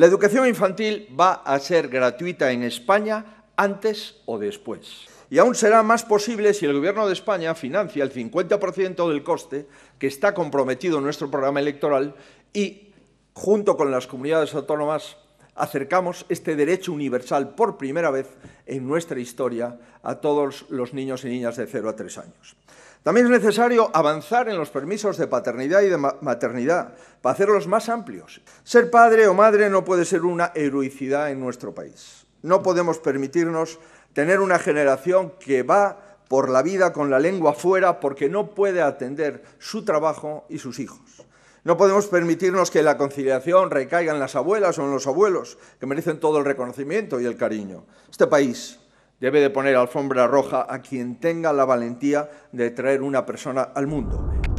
La educación infantil va a ser gratuita en España antes o después. Y aún será más posible si el Gobierno de España financia el 50% del coste que está comprometido en nuestro programa electoral y, junto con las comunidades autónomas, acercamos este derecho universal por primera vez en nuestra historia a todos los niños y niñas de 0 a 3 años. También es necesario avanzar en los permisos de paternidad y de maternidad para hacerlos más amplios. Ser padre o madre no puede ser una heroicidad en nuestro país. No podemos permitirnos tener una generación que va por la vida con la lengua fuera porque no puede atender su trabajo y sus hijos. No podemos permitirnos que la conciliación recaiga en las abuelas o en los abuelos, que merecen todo el reconocimiento y el cariño. Este país debe de poner alfombra roja a quien tenga la valentía de traer una persona al mundo.